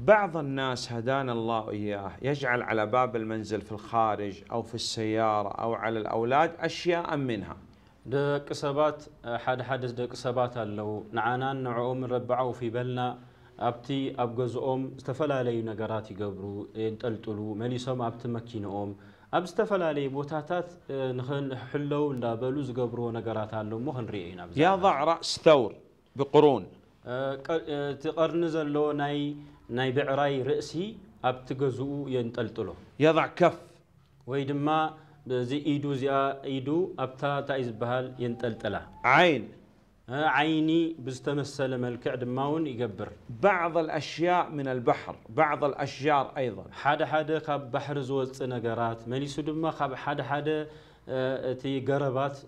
بعض الناس هدانا الله إياه يجعل على باب المنزل في الخارج أو في السيارة أو على الأولاد أشياء منها دك سبات حد حدث دك سبات لو نعانا نعوم ربعو في بلنا أبتي ام استفلا لي نجارات يجبروا ينتلتلوا مليسهم أبت مكين مكينهم ኣብ ዝተፈላለየ ቦታታት نخن حلو ዝገብርዎ ነገራት ኣለሞ ክንርኢ مهن ያ يضع راس ثور بقرون تقرن ناي ناي بعراي رأسي ينتلتلو يضع كف ويدما زي إيدو زي إيدو أبتا بهال ينتلتلا عين عيني بستمثل ملكع دماون يقبر بعض الأشياء من البحر بعض الأشجار أيضا حدا حدا خب بحر زوز نجارات مليسو دما خاب حدا حدا تي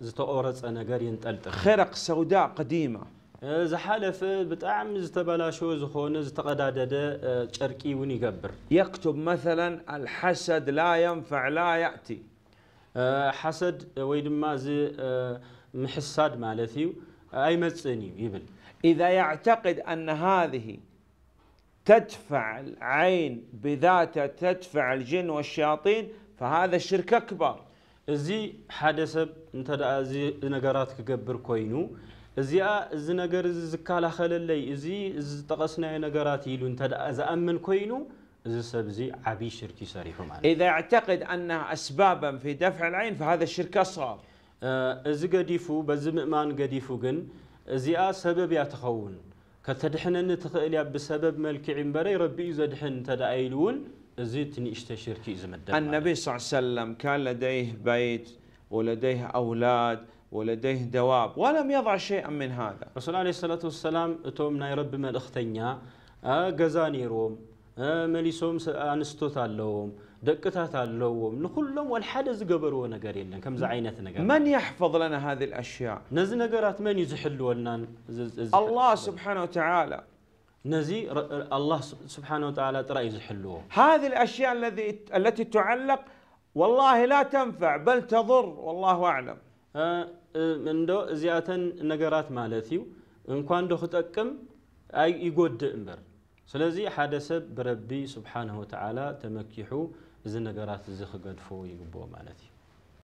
زت أورز أنا قرين خرق سوداء قديمة زحلف بتعم زتبلا شو زخون زتقدا دد تركي ونيقبر يكتب مثلا الحسد لا ينفع لا يأتي حسد ويد مازي محسد مالثيو أي متسني يبل إذا يعتقد أن هذه تدفع العين بذاتها تدفع الجن والشياطين فهذا شرك أكبر زي حادثة انت دا زي نجارات كجبر كوينو زي زي نجار زي كالا خلالي زي زي تقصنا نجارات يلو انت دا زأمن كوينو زي سب زي عبي شركي صريحو معنا إذا اعتقد أنها أسبابا في دفع العين فهذا الشركة صار زي قديفو بزي مؤمن قديفو قن زي سبب يتخون كتدحنا نتخيل بسبب ملك عمبري ربي يزدحن تدعيلون زدتني استشركي إذا مدد النبي صلى الله عليه وسلم كان لديه بيت ولديه أولاد ولديه دواب ولم يضع شيئا من هذا رسول الله عليه الصلاة والسلام تومنا رب من اختنيا جزاني آه، روم መሊሶም አንስቶት አለውም ደቅታት አለውም ንኩሎም ወልሓደ ዝገበርዎ ነገር የለን ከምዚ ዓይነት ነገር من يحفظ لنا هذه الأشياء ነዚ ነገራት من እዩ ዝሕልወናን الله سبحانه وتعالى نزي الله سبحانه وتعالى ترى يزحلوه هذه الأشياء الذي التي تعلق والله لا تنفع بل تضر والله أعلم من أه، أه، دو زيادة نقرات مالتيو إن كان دو خطأكم أي يقود أمبر سلزي حدث بربي سبحانه وتعالى تمكيحو إذا نقرات زخ قد فو يقبو مالتيو